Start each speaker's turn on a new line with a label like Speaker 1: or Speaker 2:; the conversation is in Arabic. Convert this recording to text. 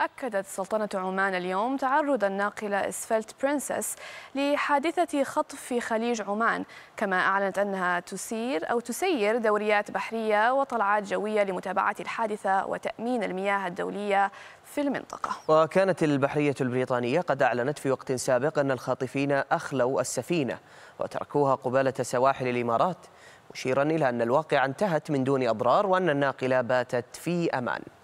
Speaker 1: أكدت سلطنة عمان اليوم تعرض الناقلة اسفلت برنسس لحادثة خطف في خليج عمان كما أعلنت أنها تسير أو تسير دوريات بحرية وطلعات جوية لمتابعة الحادثة وتأمين المياه الدولية في المنطقة
Speaker 2: وكانت البحرية البريطانية قد أعلنت في وقت سابق أن الخاطفين أخلوا السفينة وتركوها قبالة سواحل الإمارات مشيرا إلى أن الواقعة انتهت من دون أضرار وأن الناقلة باتت في أمان